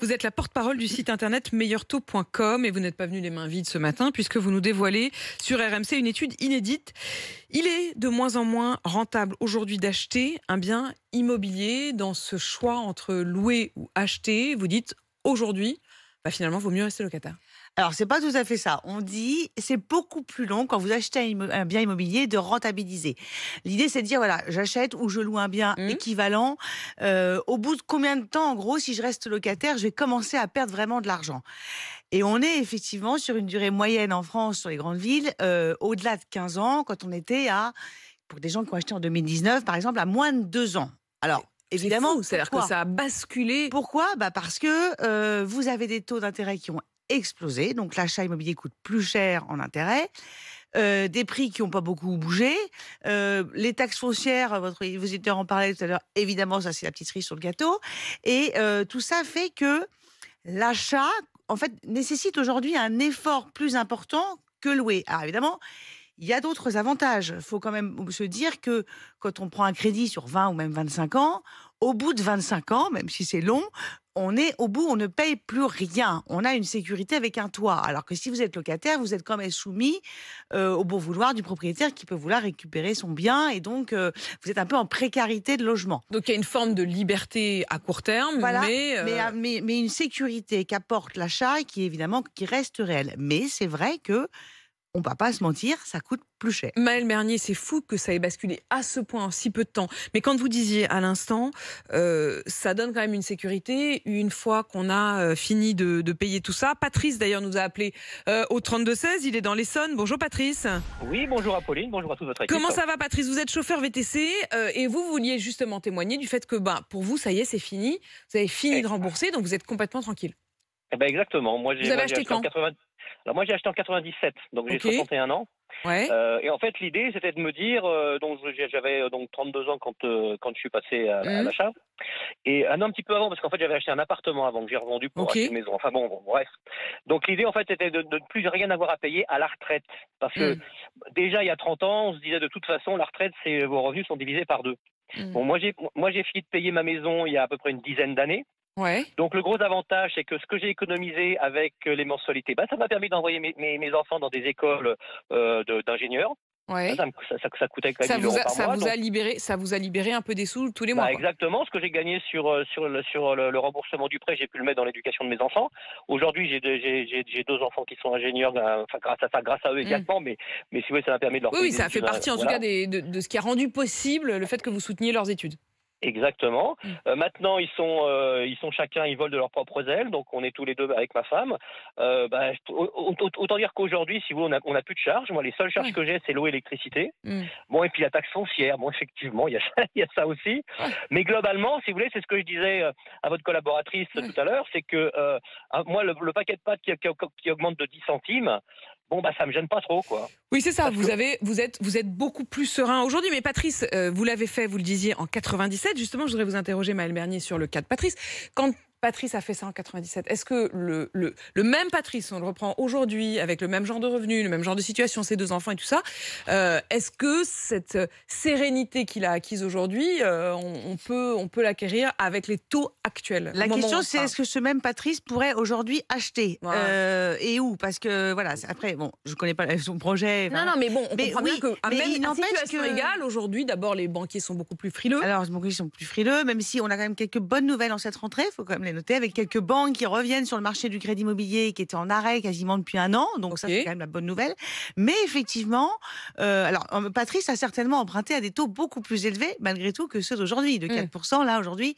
Vous êtes la porte-parole du site internet meilleurtaux.com et vous n'êtes pas venu les mains vides ce matin puisque vous nous dévoilez sur RMC une étude inédite. Il est de moins en moins rentable aujourd'hui d'acheter un bien immobilier. Dans ce choix entre louer ou acheter, vous dites aujourd'hui, bah, finalement, vaut mieux rester locataire. Alors, c'est pas tout à fait ça. On dit, c'est beaucoup plus long quand vous achetez un, bien immobilier de rentabiliser. L'idée, c'est de dire, voilà, j'achète ou je loue un bien mmh. équivalent. Euh, au bout de combien de temps, en gros, si je reste locataire, je vais commencer à perdre vraiment de l'argent. Et on est effectivement sur une durée moyenne en France, sur les grandes villes, euh, au-delà de 15 ans, quand on était à, pour des gens qui ont acheté en 2019, par exemple, à moins de 2 ans. Alors, Évidemment. C'est-à-dire que ça a basculé. Pourquoi bah, Parce que euh, vous avez des taux d'intérêt qui ont explosé. Donc l'achat immobilier coûte plus cher en intérêt. Euh, des prix qui n'ont pas beaucoup bougé. Euh, les taxes foncières, votre visiteur en parlait tout à l'heure, évidemment, ça c'est la petite cerise sur le gâteau. Et tout ça fait que l'achat, en fait, nécessite aujourd'hui un effort plus important que louer. Alors évidemment, il y a d'autres avantages. Il faut quand même se dire que quand on prend un crédit sur 20 ou même 25 ans, au bout de 25 ans, même si c'est long, on est au bout, on ne paye plus rien. On a une sécurité avec un toit. Alors que si vous êtes locataire, vous êtes quand même soumis euh, au bon vouloir du propriétaire qui peut vouloir récupérer son bien. Et donc, euh, vous êtes un peu en précarité de logement. Donc, il y a une forme de liberté à court terme, euh, mais, une sécurité qu'apporte l'achat et qui, évidemment, qui reste réelle. Mais c'est vrai que on ne va pas se mentir, ça coûte plus cher. Maël Mernier, c'est fou que ça ait basculé à ce point en si peu de temps. Mais quand vous disiez à l'instant, euh, ça donne quand même une sécurité une fois qu'on a euh, fini de, payer tout ça. Patrice d'ailleurs nous a appelé euh, au 3216, il est dans l'Essonne. Bonjour Patrice. Oui, bonjour Apolline, bonjour à toute votre équipe. Comment ça va Patrice Vous êtes chauffeur VTC et vous, vous vouliez justement témoigner du fait que bah, pour vous, ça y est, c'est fini. Vous avez fini de rembourser, donc vous êtes complètement tranquille. Eh ben exactement. Moi, j'ai, acheté, en 80... Alors moi j'ai acheté en 97, donc j'ai 61 ans. Ouais. Euh, et en fait l'idée c'était de me dire, euh, donc j'avais euh, donc 32 ans quand euh, quand je suis passé à, mmh. l'achat. Et un an, un petit peu avant parce qu'en fait j'avais acheté un appartement avant que j'ai revendu pour acheter une maison. Enfin bon, bref. Donc l'idée en fait c'était de ne plus rien avoir à payer à la retraite parce que mmh. déjà il y a 30 ans on se disait de toute façon la retraite c'est vos revenus sont divisés par deux. Mmh. Bon, moi j'ai moi j'ai fini de payer ma maison il y a à peu près une dizaine d'années. Donc le gros avantage, c'est que ce que j'ai économisé avec euh, les mensualités, bah, ça m'a permis d'envoyer mes, enfants dans des écoles euh, d'ingénieurs. Ça, ça, ça, ça, coûtait quand même a, ça Vous a libéré, ça vous a libéré un peu des sous tous les bah, mois. exactement. Ce que j'ai gagné sur, euh, sur, le, sur le, remboursement du prêt, j'ai pu le mettre dans l'éducation de mes enfants. Aujourd'hui, j'ai deux, deux enfants qui sont ingénieurs grâce, à, grâce à eux mmh. également, mais, mais si ça m'a permis de leur Oui, oui ça fait partie en tout cas de, ce qui a rendu possible le fait que vous souteniez leurs études. Exactement. Mmh. Euh, maintenant, ils sont, euh, ils sont chacun, ils volent de leurs propres ailes. Donc, on est tous les deux avec ma femme. Euh, bah, autant dire qu'aujourd'hui, si vous, on a, on a plus de charges. Moi, les seules charges que j'ai, c'est l'eau et l'électricité. Mmh. Bon, et puis la taxe foncière. Bon, effectivement, il y a ça, il y a ça aussi. Mais globalement, si vous voulez, c'est ce que je disais à votre collaboratrice tout à l'heure, c'est que ah, moi, le, paquet de pâtes qui, qui augmente de 10 centimes, bon bah ça me gêne pas trop quoi. Oui c'est ça, vous êtes beaucoup plus serein aujourd'hui. Mais Patrice, euh, vous l'avez fait, vous le disiez en 97. Justement, je voudrais vous interroger Maëlle Bernier sur le cas de Patrice. Quand Patrice a fait ça en 97. Est-ce que le, le, même Patrice, on le reprend aujourd'hui avec le même genre de revenus, le même genre de situation, ses deux enfants et tout ça, euh, est-ce que cette euh, sérénité qu'il a acquise aujourd'hui, euh, on, peut, on peut l'acquérir avec les taux actuels La question, c'est est-ce que ce même Patrice pourrait aujourd'hui acheter et où Parce que voilà, après, bon, je connais pas son projet. Non, non, mais bon, on mais comprend bien que ah, à même situation égale aujourd'hui, d'abord les banquiers sont beaucoup plus frileux. Alors les banquiers sont plus frileux, même si on a quand même quelques bonnes nouvelles en cette rentrée, faut quand même noté avec quelques banques qui reviennent sur le marché du crédit immobilier qui était en arrêt quasiment depuis un an. Donc ça, c'est quand même la bonne nouvelle. Mais effectivement, euh, alors euh, Patrice a certainement emprunté à des taux beaucoup plus élevés malgré tout que ceux d'aujourd'hui, de 4% hmm. là aujourd'hui.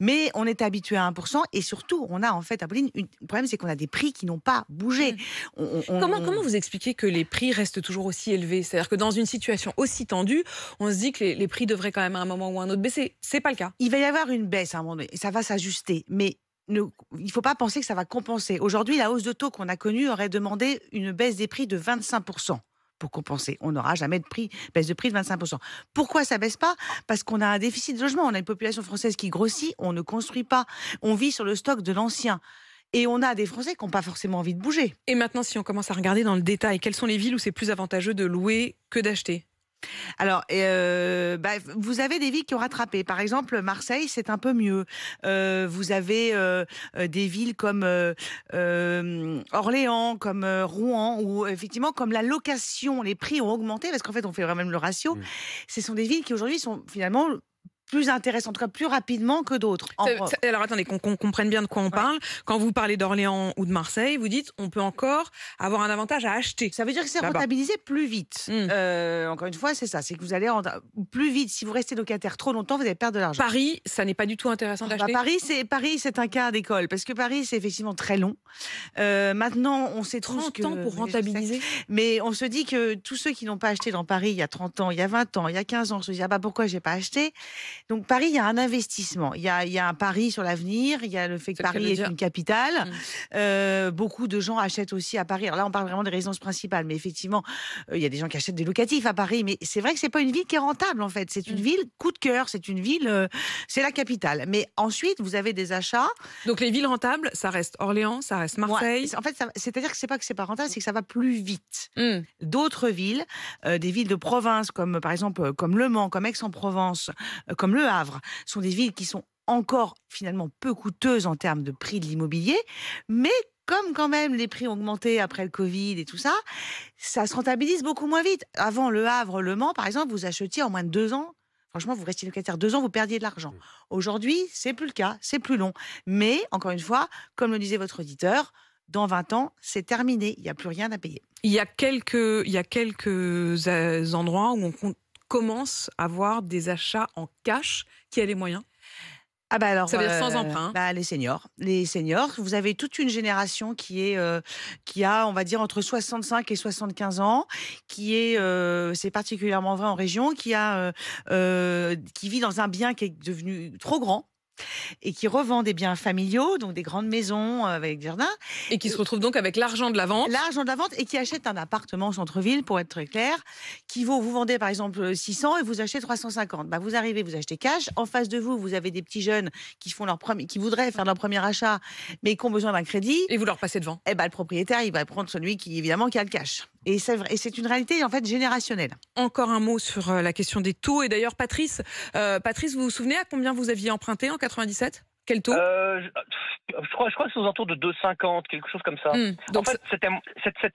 Mais on est habitué à 1% et surtout, on a en fait, Apolline, le problème c'est qu'on a des prix qui n'ont pas bougé. Hmm. comment, comment vous expliquez que les prix restent toujours aussi élevés C'est-à-dire que dans une situation aussi tendue, on se dit que les, prix devraient quand même à un moment ou à un autre baisser. C'est pas le cas. Il va y avoir une baisse à un moment donné. Ça va s'ajuster. Mais il ne faut pas penser que ça va compenser. Aujourd'hui, la hausse de taux qu'on a connue aurait demandé une baisse des prix de 25% pour compenser. On n'aura jamais de prix, baisse de prix de 25%. Pourquoi ça baisse pas Parce qu'on a un déficit de logement. On a une population française qui grossit, on ne construit pas, on vit sur le stock de l'ancien. Et on a des Français qui n'ont pas forcément envie de bouger. Et maintenant, si on commence à regarder dans le détail, quelles sont les villes où c'est plus avantageux de louer que d'acheter alors, euh, bah, vous avez des villes qui ont rattrapé. Par exemple, Marseille, c'est un peu mieux. Euh, vous avez euh, des villes comme euh, euh, Orléans, comme euh, Rouen, où effectivement, comme la location, les prix ont augmenté, parce qu'en fait, on fait vraiment le ratio. Mmh. Ce sont des villes qui aujourd'hui sont finalement plus intéressant, en tout cas plus rapidement que d'autres. Alors attendez, qu'on comprenne bien de quoi on parle. Quand vous parlez d'Orléans ou de Marseille, vous dites on peut encore avoir un avantage à acheter. Ça veut dire que c'est rentabilisé plus vite. Hmm. Euh, encore une fois, c'est ça, c'est que vous allez plus vite. Si vous restez locataire trop longtemps, vous allez perdre de l'argent. Paris, ça n'est pas du tout intéressant bah, d'acheter. Paris, c'est Paris, c'est un cas d'école parce que Paris, c'est effectivement très long. Euh, maintenant, on sait 30 ans pour rentabiliser. Mais on se dit que tous ceux qui n'ont pas acheté dans Paris il y a 30 ans, il y a 20 ans, il y a 15 ans, on se dit ah bah pourquoi j'ai pas acheté donc Paris, il y a un investissement. Il y a, un pari sur l'avenir. Il y a le fait que Paris est une capitale. Mm. Euh, beaucoup de gens achètent aussi à Paris. Alors là, on parle vraiment des résidences principales, mais effectivement, euh, il y a des gens qui achètent des locatifs à Paris. Mais c'est vrai que ce n'est pas une ville qui est rentable en fait. C'est une mm. ville coup de cœur. C'est une ville, euh, c'est la capitale. Mais ensuite, vous avez des achats. Donc les villes rentables, ça reste Orléans, ça reste Marseille. en fait, c'est-à-dire que c'est pas que c'est pas rentable, c'est que ça va plus vite. Mm. D'autres villes, des villes de province comme par exemple comme Le Mans, comme Aix-en-Provence, comme le Havre sont des villes qui sont encore finalement peu coûteuses en termes de prix de l'immobilier, mais comme quand même les prix ont augmenté après le Covid et tout ça, ça se rentabilise beaucoup moins vite. Avant Le Havre, Le Mans, par exemple, vous achetiez en moins de deux ans. Franchement, vous restiez locataire deux ans, vous perdiez de l'argent. Mmh. Aujourd'hui, c'est plus le cas, c'est plus long. Mais encore une fois, comme le disait votre auditeur, dans 20 ans, c'est terminé, il n'y a plus rien à payer. Il y a quelques, il y a quelques euh, endroits où on compte Commence à avoir des achats en cash. Qui a les moyens ah bah alors, dire sans euh, emprunt. Hein. Bah, les seniors, les seniors. Vous avez toute une génération qui est euh, qui a, on va dire entre 65 et 75 ans, qui est, euh, c'est particulièrement vrai en région, qui a qui vit dans un bien qui est devenu trop grand et qui revend des biens familiaux, donc des grandes maisons euh, avec des jardins. Et qui se retrouve donc avec l'argent de la vente. L'argent de la vente et qui achète un appartement en centre-ville, pour être très clair, qui vaut, vous vendez par exemple 600 euh, et vous achetez 350. Bah, vous arrivez, vous achetez cash. En face de vous, vous avez des petits jeunes qui, font leur premier, qui voudraient faire leur premier achat, mais qui ont besoin d'un crédit. Et vous leur passez devant. Et eh bah, le propriétaire, il va prendre celui qui, évidemment, qui a le cash. Et c'est une réalité en fait générationnelle. Encore un mot sur euh, la question des taux. Et d'ailleurs, Patrice, euh, Patrice, vous vous souvenez à combien vous aviez emprunté en 97 quel taux euh, je, crois, je crois que c'est aux alentours de 2,50, quelque chose comme ça. Hmm, en fait,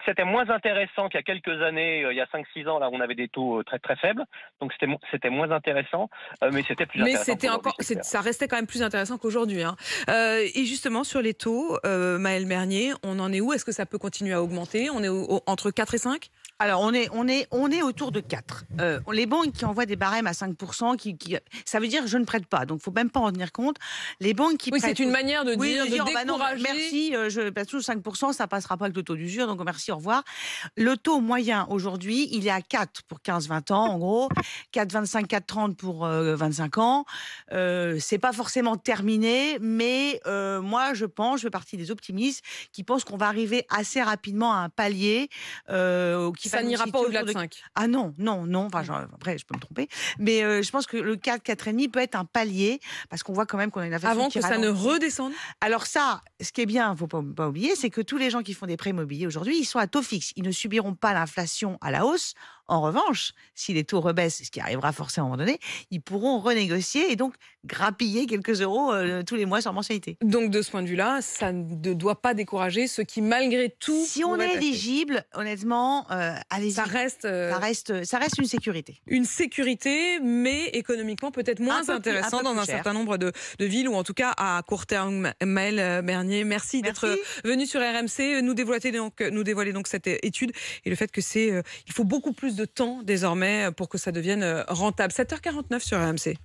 c'était moins intéressant qu'il y a quelques années, euh, il y a 5-6 ans, là, on avait des taux euh, très très faibles. Donc c'était moins intéressant, mais c'était plus intéressant. Mais encore, ça restait quand même plus intéressant qu'aujourd'hui. Hein. et justement, sur les taux, euh, Maël Mernier, on en est où Est-ce que ça peut continuer à augmenter On est entre 4 et 5 alors, on est, on, est, on est autour de 4. Euh, les banques qui envoient des barèmes à 5%, qui, ça veut dire je ne prête pas. Donc, il ne faut même pas en tenir compte. Les banques qui oui, c'est une manière de dire, bah merci, euh, je, passe sous 5%, ça passera pas avec le taux d'usure, donc merci, au revoir. Le taux moyen aujourd'hui, il est à 4 pour 15-20 ans, en gros. 4,25, 4,30 pour 25 euh, ans. Ce euh, c'est pas forcément terminé, mais moi, je pense, je fais partie des optimistes qui pensent qu'on va arriver assez rapidement à un palier qui ça n'ira pas au-delà de 5. Ah non, non, non. Enfin, après, je peux me tromper. Mais euh, je pense que le 4, 4,5 peut être un palier, parce qu'on voit quand même qu'on a une inflation. Avant que ça ne redescende Alors, ça, ce qui est bien, il ne faut pas oublier, c'est que tous les gens qui font des prêts immobiliers aujourd'hui, ils sont à taux fixe. Ils ne subiront pas l'inflation à la hausse en revanche, si les taux rebaissent, ce qui arrivera forcément à un moment donné, ils pourront renégocier et donc grappiller quelques euros euh, tous les mois sur mensualité. Donc de ce point de vue-là, ça ne doit pas décourager ceux qui, malgré tout, si on est éligible, honnêtement, euh, allez euh, ça reste, ça reste, une sécurité. Une sécurité, mais économiquement peut-être moins intéressant dans un certain nombre de, villes ou en tout cas à court terme. Maël Bernier, merci, d'être venu sur RMC, nous dévoiler nous dévoiler donc cette étude et le fait que c'est, il faut beaucoup plus de temps désormais euh, pour que ça devienne euh, rentable. 7h49 sur AMC